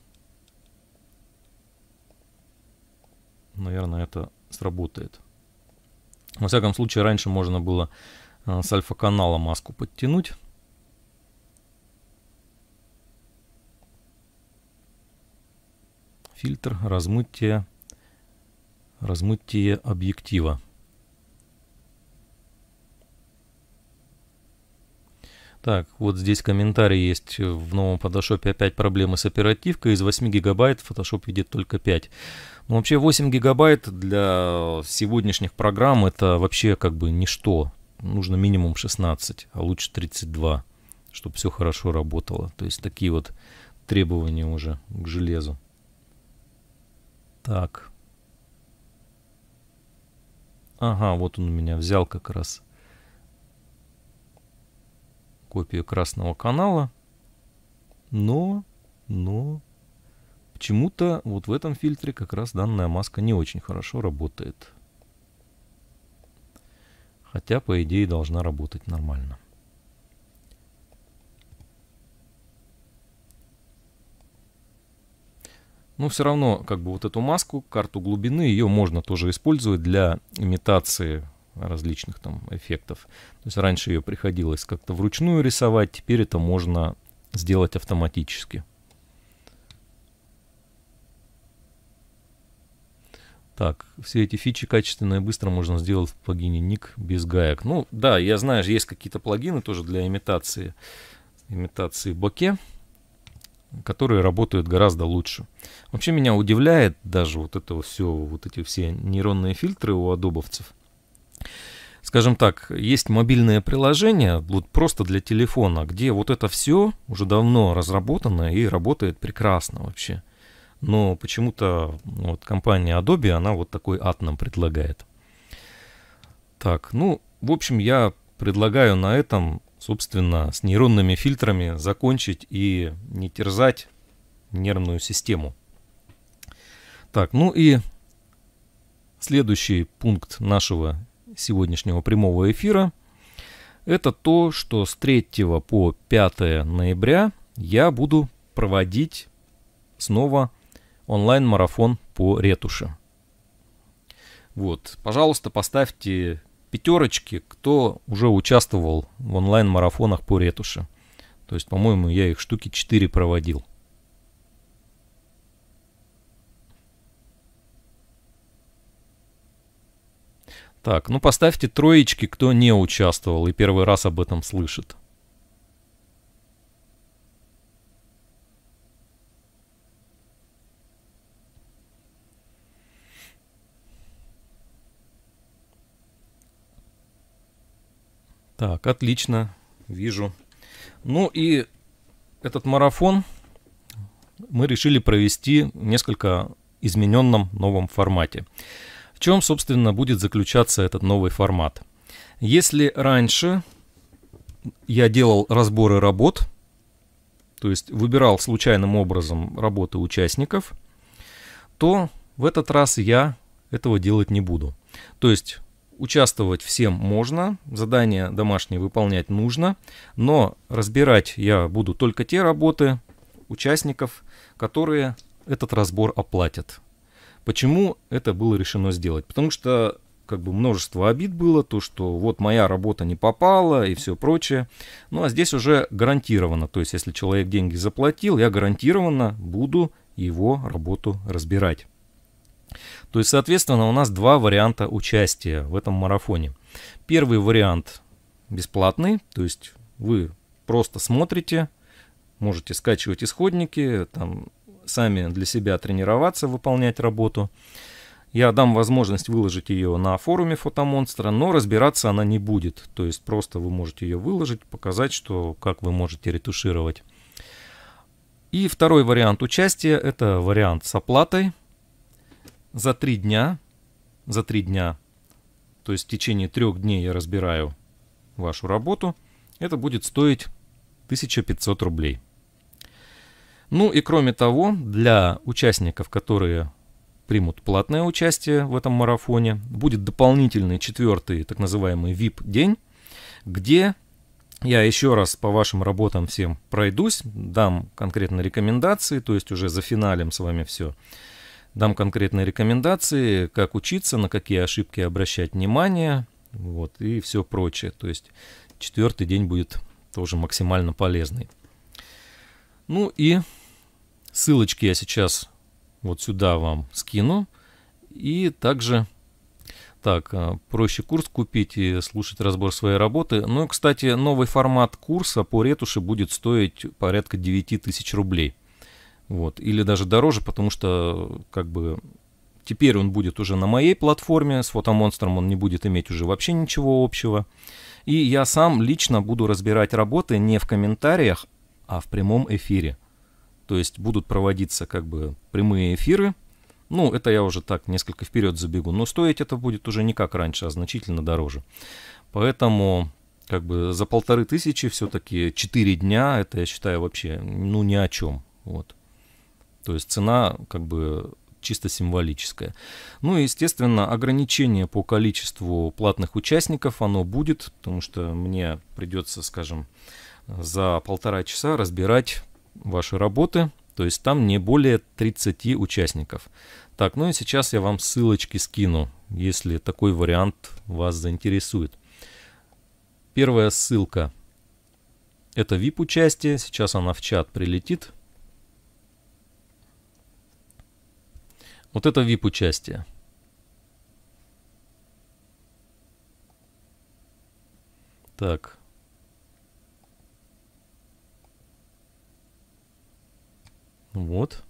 Наверное, это сработает. Во всяком случае, раньше можно было э, с альфа-канала маску подтянуть. Фильтр, размытие, размытие объектива. Так, вот здесь комментарий есть в новом Photoshop опять проблемы с оперативкой. Из 8 гигабайт Photoshop видит только 5. Ну, вообще 8 гигабайт для сегодняшних программ это вообще как бы ничто. Нужно минимум 16, а лучше 32, чтобы все хорошо работало. То есть такие вот требования уже к железу. Так. Ага, вот он у меня взял как раз копию красного канала. Но, но, почему-то вот в этом фильтре как раз данная маска не очень хорошо работает. Хотя, по идее, должна работать нормально. Но все равно, как бы вот эту маску, карту глубины, ее можно тоже использовать для имитации различных там эффектов. То есть раньше ее приходилось как-то вручную рисовать, теперь это можно сделать автоматически. Так, все эти фичи качественно и быстро можно сделать в плагине Ник без гаек. Ну да, я знаю, есть какие-то плагины тоже для имитации, имитации боке которые работают гораздо лучше. Вообще меня удивляет даже вот это все, вот эти все нейронные фильтры у адобовцев. Скажем так, есть мобильное приложение, вот просто для телефона, где вот это все уже давно разработано и работает прекрасно вообще. Но почему-то вот компания Adobe, она вот такой ад нам предлагает. Так, ну, в общем, я предлагаю на этом собственно, с нейронными фильтрами закончить и не терзать нервную систему. Так, ну и следующий пункт нашего сегодняшнего прямого эфира – это то, что с 3 по 5 ноября я буду проводить снова онлайн-марафон по ретуши. Вот, пожалуйста, поставьте пятерочки, кто уже участвовал в онлайн-марафонах по ретуши. То есть, по-моему, я их штуки 4 проводил. Так, ну поставьте троечки, кто не участвовал и первый раз об этом слышит. Так, отлично, вижу. Ну и этот марафон мы решили провести в несколько измененном новом формате. В чем, собственно, будет заключаться этот новый формат? Если раньше я делал разборы работ, то есть выбирал случайным образом работы участников, то в этот раз я этого делать не буду. То есть участвовать всем можно, задания домашние выполнять нужно, но разбирать я буду только те работы участников, которые этот разбор оплатят. Почему это было решено сделать? Потому что как бы множество обид было, то, что вот моя работа не попала и все прочее. Ну а здесь уже гарантированно, то есть если человек деньги заплатил, я гарантированно буду его работу разбирать. То есть, соответственно, у нас два варианта участия в этом марафоне. Первый вариант бесплатный, то есть вы просто смотрите, можете скачивать исходники, там сами для себя тренироваться, выполнять работу. Я дам возможность выложить ее на форуме фотомонстра, но разбираться она не будет. То есть просто вы можете ее выложить, показать, что, как вы можете ретушировать. И второй вариант участия – это вариант с оплатой – за три дня, за три дня, то есть в течение трех дней я разбираю вашу работу, это будет стоить 1500 рублей. Ну и кроме того, для участников, которые примут платное участие в этом марафоне, будет дополнительный четвертый так называемый VIP-день, где я еще раз по вашим работам всем пройдусь, дам конкретно рекомендации, то есть уже за финалем с вами все Дам конкретные рекомендации, как учиться, на какие ошибки обращать внимание, вот, и все прочее. То есть четвертый день будет тоже максимально полезный. Ну и ссылочки я сейчас вот сюда вам скину. И также так, э, проще курс купить и слушать разбор своей работы. Ну и, кстати, новый формат курса по ретуши будет стоить порядка 9000 рублей. Вот. Или даже дороже, потому что как бы теперь он будет уже на моей платформе, с фотомонстром он не будет иметь уже вообще ничего общего. И я сам лично буду разбирать работы не в комментариях, а в прямом эфире. То есть будут проводиться как бы прямые эфиры. Ну, это я уже так несколько вперед забегу. Но стоить это будет уже не как раньше, а значительно дороже. Поэтому как бы за полторы тысячи все-таки четыре дня, это я считаю вообще ну ни о чем. Вот. То есть цена как бы чисто символическая. Ну и, естественно, ограничение по количеству платных участников, оно будет, потому что мне придется, скажем, за полтора часа разбирать ваши работы, то есть там не более 30 участников. Так, ну и сейчас я вам ссылочки скину, если такой вариант вас заинтересует. Первая ссылка – это VIP-участие, сейчас она в чат прилетит – Вот это VIP-участие. Так. Вот.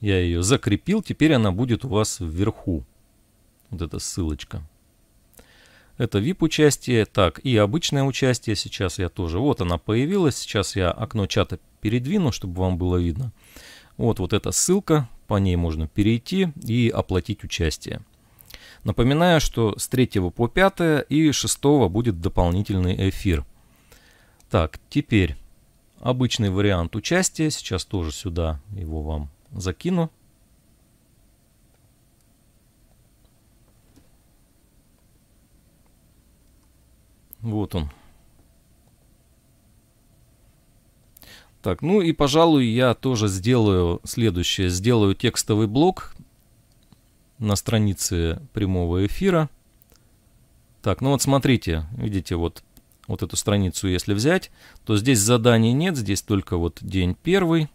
Я ее закрепил. Теперь она будет у вас вверху. Вот эта ссылочка. Это VIP-участие. Так, и обычное участие сейчас я тоже. Вот она появилась. Сейчас я окно чата передвину, чтобы вам было видно. Вот, вот эта ссылка, по ней можно перейти и оплатить участие. Напоминаю, что с 3 по 5 и 6 будет дополнительный эфир. Так, теперь обычный вариант участия. Сейчас тоже сюда его вам закину. Вот он, так. Ну и, пожалуй, я тоже сделаю следующее. Сделаю текстовый блок на странице прямого эфира. Так, ну вот смотрите, видите, вот, вот эту страницу, если взять, то здесь заданий нет, здесь только вот день первый,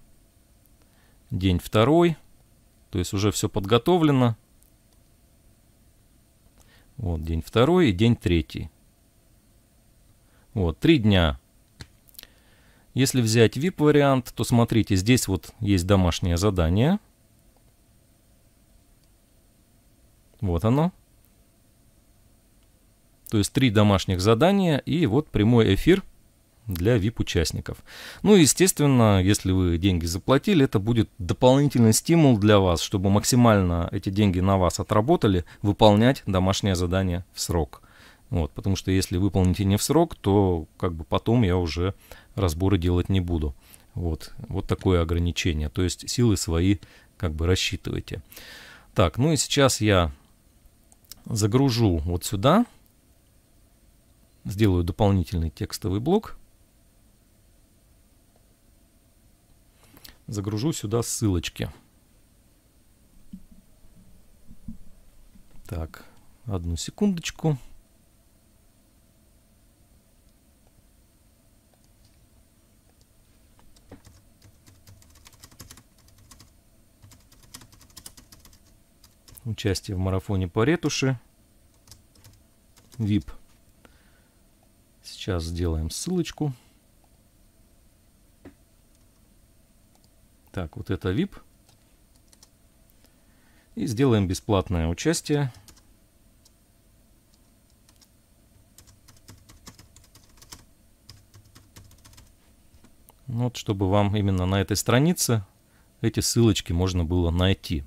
день второй, то есть уже все подготовлено. Вот день второй и день третий. Вот, три дня если взять VIP-вариант, то смотрите, здесь вот есть домашнее задание. Вот оно. То есть три домашних задания и вот прямой эфир для VIP-участников. Ну и, естественно, если вы деньги заплатили, это будет дополнительный стимул для вас, чтобы максимально эти деньги на вас отработали, выполнять домашнее задание в срок. Вот, потому что если выполните не в срок, то как бы потом я уже разборы делать не буду. Вот, вот такое ограничение. То есть силы свои как бы рассчитывайте. Так, ну и сейчас я загружу вот сюда. Сделаю дополнительный текстовый блок. Загружу сюда ссылочки. Так, одну секундочку. участие в марафоне по ретуши. VIP. Сейчас сделаем ссылочку. Так, вот это VIP. И сделаем бесплатное участие. Вот, чтобы вам именно на этой странице эти ссылочки можно было найти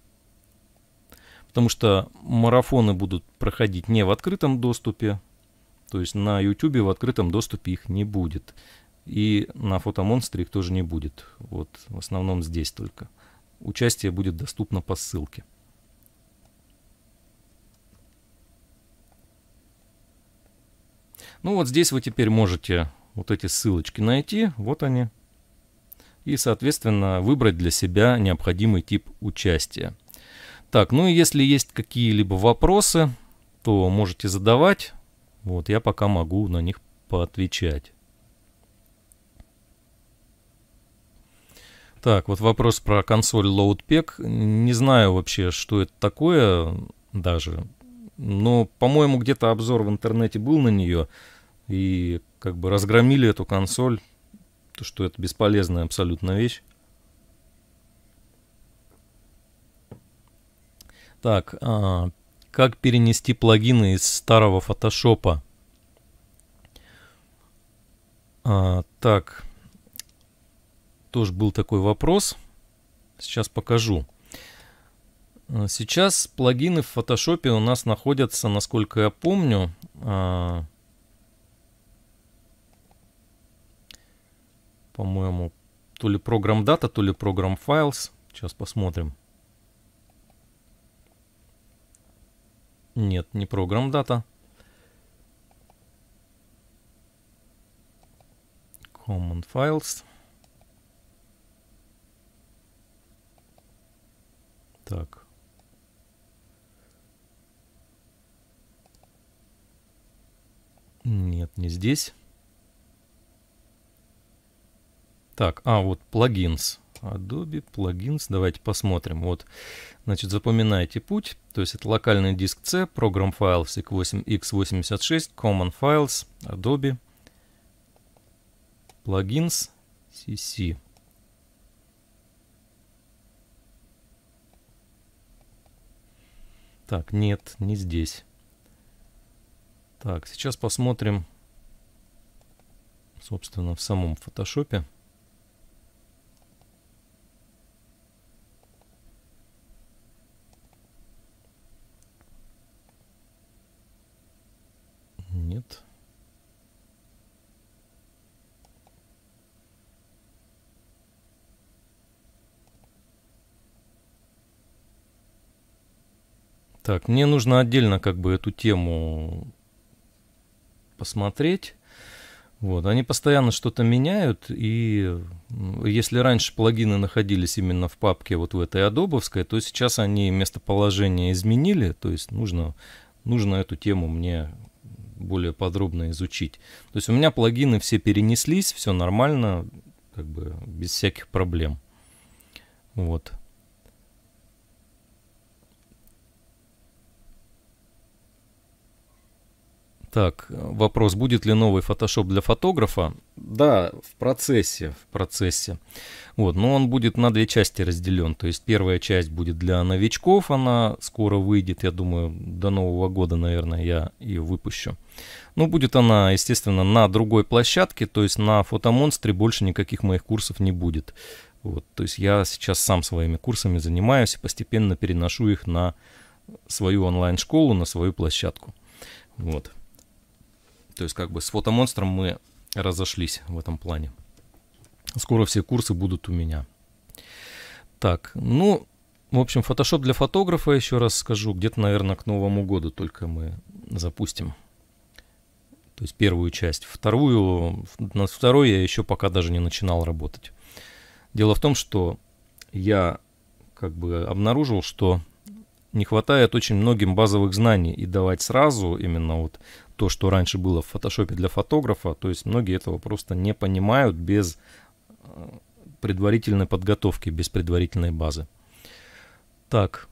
потому что марафоны будут проходить не в открытом доступе, то есть на YouTube в открытом доступе их не будет. И на фотомонстре их тоже не будет. Вот в основном здесь только. Участие будет доступно по ссылке. Ну вот здесь вы теперь можете вот эти ссылочки найти. Вот они. И, соответственно, выбрать для себя необходимый тип участия. Так, ну и если есть какие-либо вопросы, то можете задавать. Вот я пока могу на них поотвечать. Так, вот вопрос про консоль LoadPack. Не знаю вообще, что это такое даже. Но, по-моему, где-то обзор в интернете был на нее. И как бы разгромили эту консоль. То, что это бесполезная абсолютно вещь. Так, а, как перенести плагины из старого фотошопа? А, так, тоже был такой вопрос. Сейчас покажу. А, сейчас плагины в фотошопе у нас находятся, насколько я помню, а, по-моему, то ли программ дата, то ли программ files. Сейчас посмотрим. Нет, не программ дата. Common Files. Так. Нет, не здесь. Так, а вот плагинс. Adobe Plugins. Давайте посмотрим. Вот, значит, запоминайте путь. То есть это локальный диск C, Program Files x86, Common Files, Adobe, Plugins, CC. Так, нет, не здесь. Так, сейчас посмотрим, собственно, в самом фотошопе. Так, мне нужно отдельно как бы эту тему посмотреть. Вот, они постоянно что-то меняют, и если раньше плагины находились именно в папке вот в этой адобовской, то сейчас они местоположение изменили, то есть нужно, нужно эту тему мне более подробно изучить. То есть у меня плагины все перенеслись, все нормально, как бы без всяких проблем. Вот. Так, вопрос, будет ли новый Photoshop для фотографа? Да, в процессе, в процессе. Вот, но он будет на две части разделен. То есть первая часть будет для новичков, она скоро выйдет, я думаю, до Нового года, наверное, я ее выпущу. Но ну, будет она, естественно, на другой площадке, то есть на фотомонстре больше никаких моих курсов не будет. Вот, то есть я сейчас сам своими курсами занимаюсь и постепенно переношу их на свою онлайн-школу, на свою площадку. Вот. То есть как бы с фотомонстром мы разошлись в этом плане. Скоро все курсы будут у меня. Так, ну, в общем, Photoshop для фотографа, еще раз скажу, где-то, наверное, к Новому году только мы запустим. То есть первую часть. Вторую, на второй я еще пока даже не начинал работать. Дело в том, что я как бы обнаружил, что не хватает очень многим базовых знаний. И давать сразу именно вот то, что раньше было в фотошопе для фотографа, то есть многие этого просто не понимают без э, предварительной подготовки, без предварительной базы. Так,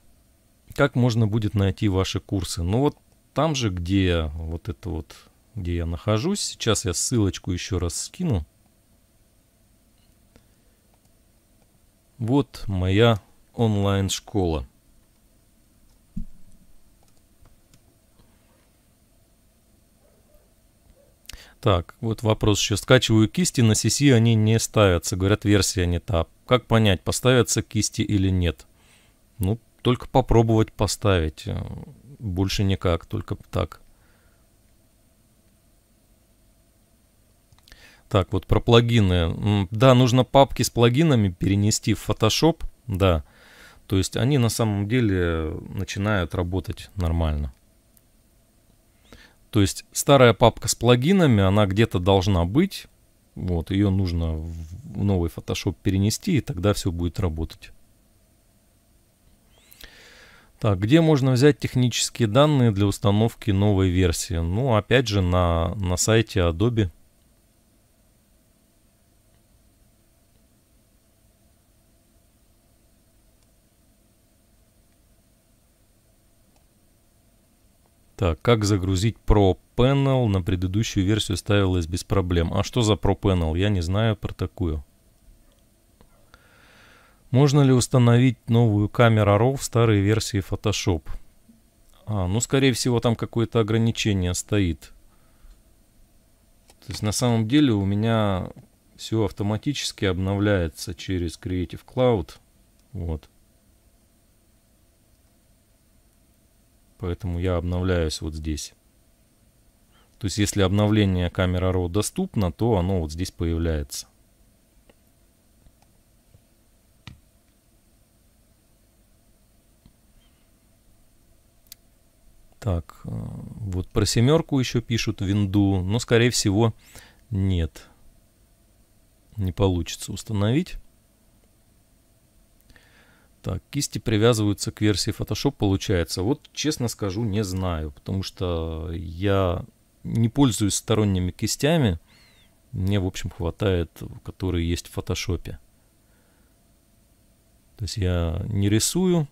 как можно будет найти ваши курсы? Ну вот там же, где вот это вот, где я нахожусь, сейчас я ссылочку еще раз скину. Вот моя онлайн-школа. Так, вот вопрос еще. Скачиваю кисти, на CC они не ставятся. Говорят, версия не та. Как понять, поставятся кисти или нет? Ну, только попробовать поставить. Э, больше никак, только так. Так, вот про плагины. Да, нужно папки с плагинами перенести в Photoshop. Да. То есть они на самом деле начинают работать нормально. То есть старая папка с плагинами, она где-то должна быть. Вот, ее нужно в новый Photoshop перенести, и тогда все будет работать. Так, где можно взять технические данные для установки новой версии? Ну, опять же, на, на сайте Adobe. Так, как загрузить ProPanel? На предыдущую версию ставилось без проблем. А что за ProPanel? Я не знаю про такую. Можно ли установить новую камеру RAW в старой версии Photoshop? А, ну, скорее всего, там какое-то ограничение стоит. То есть, на самом деле, у меня все автоматически обновляется через Creative Cloud. Вот. Поэтому я обновляюсь вот здесь. То есть, если обновление камера RAW доступно, то оно вот здесь появляется. Так, э, вот про семерку еще пишут винду, но, скорее всего, нет. Не получится установить. Так, кисти привязываются к версии Photoshop, получается. Вот, честно скажу, не знаю, потому что я не пользуюсь сторонними кистями. Мне, в общем, хватает, которые есть в Photoshop. То есть я не рисую,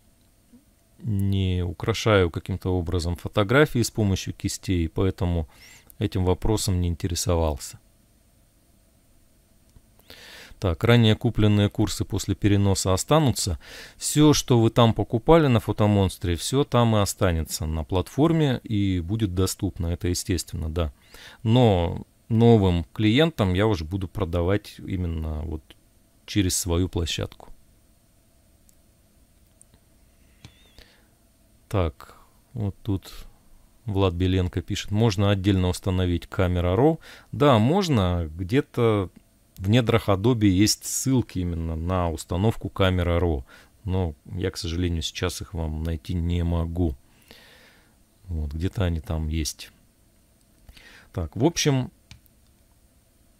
не украшаю каким-то образом фотографии с помощью кистей, поэтому этим вопросом не интересовался. Так, ранее купленные курсы после переноса останутся. Все, что вы там покупали на фотомонстре, все там и останется на платформе и будет доступно. Это естественно, да. Но новым клиентам я уже буду продавать именно вот через свою площадку. Так, вот тут Влад Беленко пишет, можно отдельно установить камера RAW. Да, можно, где-то в недрах Adobe есть ссылки именно на установку камеры RAW, но я, к сожалению, сейчас их вам найти не могу. Вот, где-то они там есть. Так, в общем,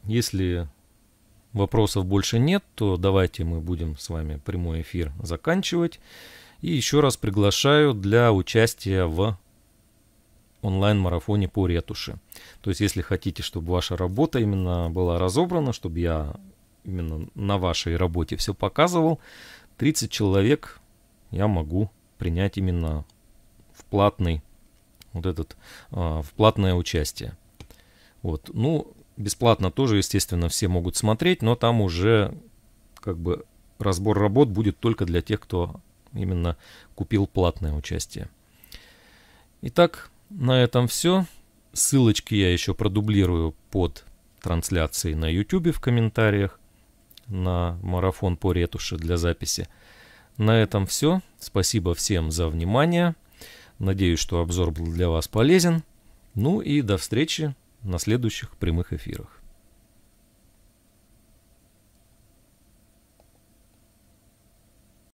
если вопросов больше нет, то давайте мы будем с вами прямой эфир заканчивать. И еще раз приглашаю для участия в онлайн-марафоне по ретуши. То есть, если хотите, чтобы ваша работа именно была разобрана, чтобы я именно на вашей работе все показывал, 30 человек я могу принять именно в платный вот этот а, в платное участие. Вот, ну бесплатно тоже, естественно, все могут смотреть, но там уже как бы разбор работ будет только для тех, кто именно купил платное участие. Итак, на этом все. Ссылочки я еще продублирую под трансляцией на YouTube в комментариях на марафон по ретуши для записи. На этом все. Спасибо всем за внимание. Надеюсь, что обзор был для вас полезен. Ну и до встречи на следующих прямых эфирах.